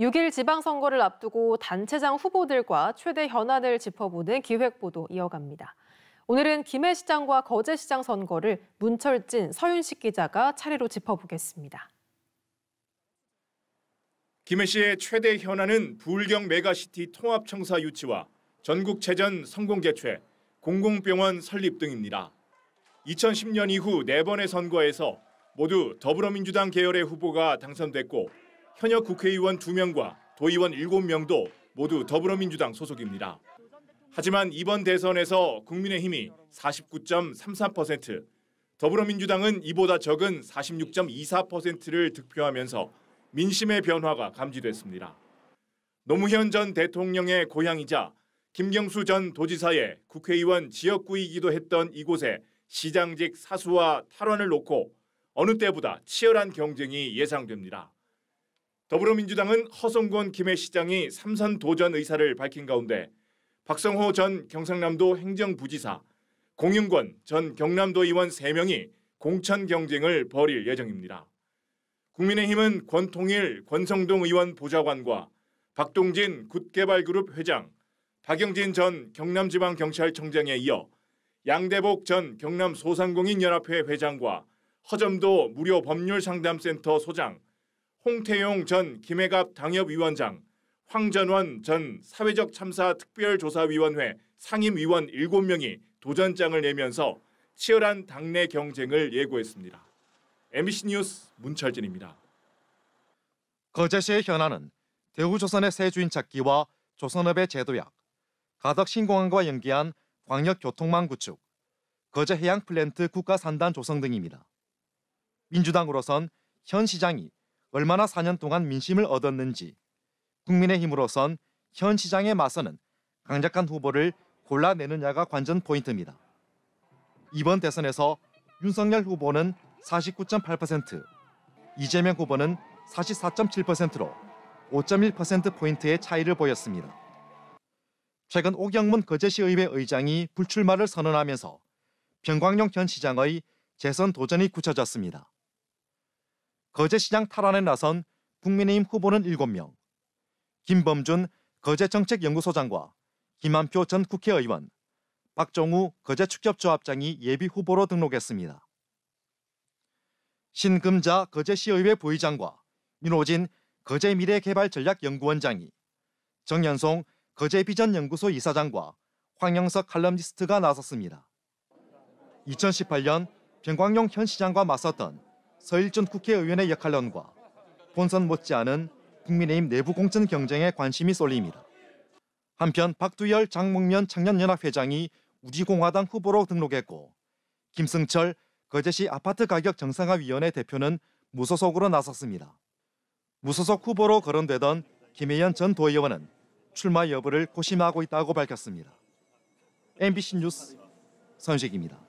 6일 지방선거를 앞두고 단체장 후보들과 최대 현안을 짚어보는 기획보도 이어갑니다. 오늘은 김해시장과 거제시장 선거를 문철진, 서윤식 기자가 차례로 짚어보겠습니다. 김해시의 최대 현안은 부울경 메가시티 통합청사 유치와 전국체전 성공개최, 공공병원 설립 등입니다. 2010년 이후 4번의 선거에서 모두 더불어민주당 계열의 후보가 당선됐고 현역 국회의원 2명과 도의원 7명도 모두 더불어민주당 소속입니다. 하지만 이번 대선에서 국민의힘이 49.33%, 더불어민주당은 이보다 적은 46.24%를 득표하면서 민심의 변화가 감지됐습니다. 노무현 전 대통령의 고향이자 김경수 전 도지사의 국회의원 지역구이기도 했던 이곳에 시장직 사수와 탈원을 놓고 어느 때보다 치열한 경쟁이 예상됩니다. 더불어민주당은 허성권 김해시장이 삼선 도전 의사를 밝힌 가운데 박성호 전 경상남도 행정부지사, 공윤권 전 경남도 의원 3명이 공천 경쟁을 벌일 예정입니다. 국민의힘은 권통일 권성동 의원 보좌관과 박동진 굿개발그룹 회장, 박영진 전 경남지방경찰청장에 이어 양대복 전 경남 소상공인연합회 회장과 허점도 무료 법률상담센터 소장, 홍태용 전 김해갑 당협위원장, 황전원 전 사회적 참사 특별조사위원회 상임위원 7명이 도전장을 내면서 치열한 당내 경쟁을 예고했습니다. MBC 뉴스 문철진입니다. 거제시의 현안은 대우조선의 새 주인 찾기와 조선업의 제도약, 가덕 신공항과 연계한 광역교통망 구축, 거제 해양 플랜트 국가 산단 조성 등입니다. 민주당으로선 현 시장이 얼마나 4년 동안 민심을 얻었는지 국민의힘으로선 현 시장에 맞서는 강력한 후보를 골라내느냐가 관전 포인트입니다. 이번 대선에서 윤석열 후보는 49.8%, 이재명 후보는 44.7%로 5.1%포인트의 차이를 보였습니다. 최근 오경문 거제시의회 의장이 불출마를 선언하면서 병광용 현 시장의 재선 도전이 굳혀졌습니다. 거제시장 탈환에 나선 국민의힘 후보는 7명, 김범준 거제정책연구소장과 김한표 전 국회의원, 박정우 거제축협조합장이 예비 후보로 등록했습니다. 신금자 거제시의회 부의장과 민호진 거제미래개발전략연구원장이 정연송 거제비전연구소 이사장과 황영석 칼럼니스트가 나섰습니다. 2018년 변광용현 시장과 맞섰던 서일준 국회의원의 역할론과 본선 못지않은 국민의힘 내부 공천 경쟁에 관심이 쏠립니다. 한편 박두열 장목면 청년연합 회장이 우지공화당 후보로 등록했고 김승철 거제시 아파트 가격 정상화위원회 대표는 무소속으로 나섰습니다. 무소속 후보로 거론되던 김혜연 전 도의원은 출마 여부를 고심하고 있다고 밝혔습니다. MBC 뉴스 선식입니다.